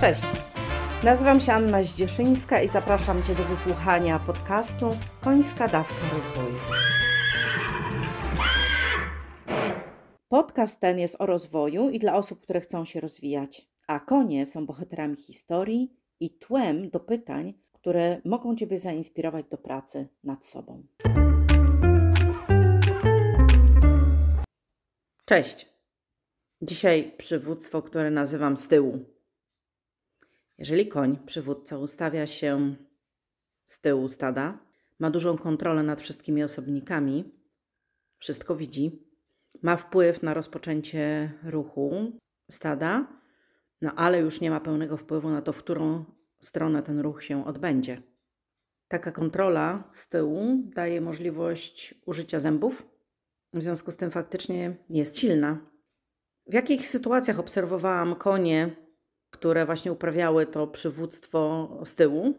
Cześć! Nazywam się Anna Zdzieszyńska i zapraszam Cię do wysłuchania podcastu Końska Dawka Rozwoju. Podcast ten jest o rozwoju i dla osób, które chcą się rozwijać, a konie są bohaterami historii i tłem do pytań, które mogą Ciebie zainspirować do pracy nad sobą. Cześć! Dzisiaj przywództwo, które nazywam z tyłu jeżeli koń, przywódca, ustawia się z tyłu stada, ma dużą kontrolę nad wszystkimi osobnikami, wszystko widzi, ma wpływ na rozpoczęcie ruchu stada, no ale już nie ma pełnego wpływu na to, w którą stronę ten ruch się odbędzie. Taka kontrola z tyłu daje możliwość użycia zębów, w związku z tym faktycznie jest silna. W jakich sytuacjach obserwowałam konie które właśnie uprawiały to przywództwo z tyłu.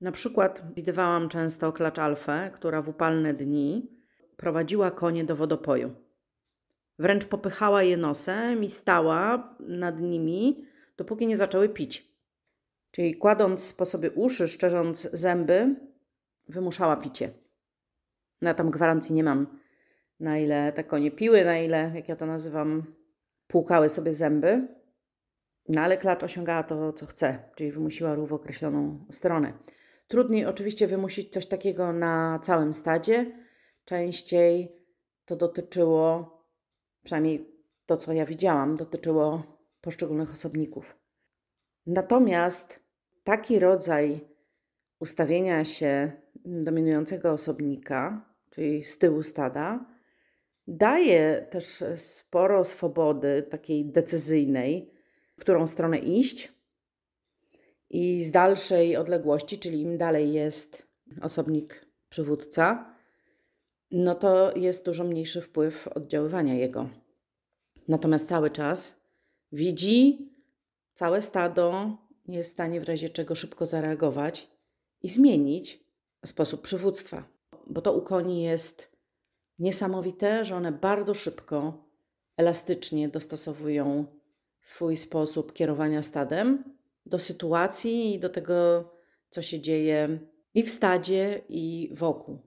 Na przykład widywałam często klacz Alfę, która w upalne dni prowadziła konie do wodopoju. Wręcz popychała je nosem i stała nad nimi, dopóki nie zaczęły pić. Czyli kładąc po sobie uszy, szczerząc zęby, wymuszała picie. ja tam gwarancji nie mam, na ile te konie piły, na ile, jak ja to nazywam, płukały sobie zęby. No ale klacz osiągała to, co chce, czyli wymusiła rów określoną stronę. Trudniej oczywiście wymusić coś takiego na całym stadzie. Częściej to dotyczyło, przynajmniej to, co ja widziałam, dotyczyło poszczególnych osobników. Natomiast taki rodzaj ustawienia się dominującego osobnika, czyli z tyłu stada, daje też sporo swobody takiej decyzyjnej w którą stronę iść. I z dalszej odległości, czyli im dalej jest osobnik przywódca, no to jest dużo mniejszy wpływ oddziaływania jego. Natomiast cały czas widzi całe stado, jest w stanie w razie czego szybko zareagować i zmienić sposób przywództwa. Bo to u koni jest niesamowite, że one bardzo szybko, elastycznie dostosowują swój sposób kierowania stadem do sytuacji i do tego, co się dzieje i w stadzie, i wokół.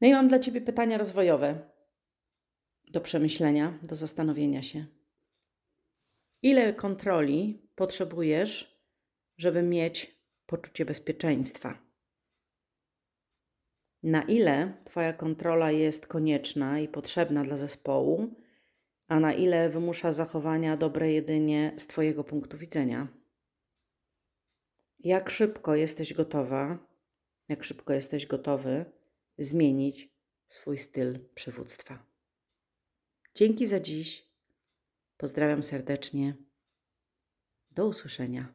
No i mam dla Ciebie pytania rozwojowe do przemyślenia, do zastanowienia się. Ile kontroli potrzebujesz, żeby mieć poczucie bezpieczeństwa? na ile Twoja kontrola jest konieczna i potrzebna dla zespołu, a na ile wymusza zachowania dobre jedynie z Twojego punktu widzenia. Jak szybko jesteś gotowa, jak szybko jesteś gotowy zmienić swój styl przywództwa. Dzięki za dziś. Pozdrawiam serdecznie. Do usłyszenia.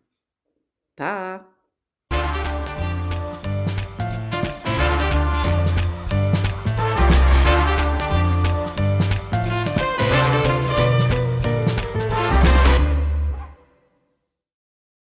Pa!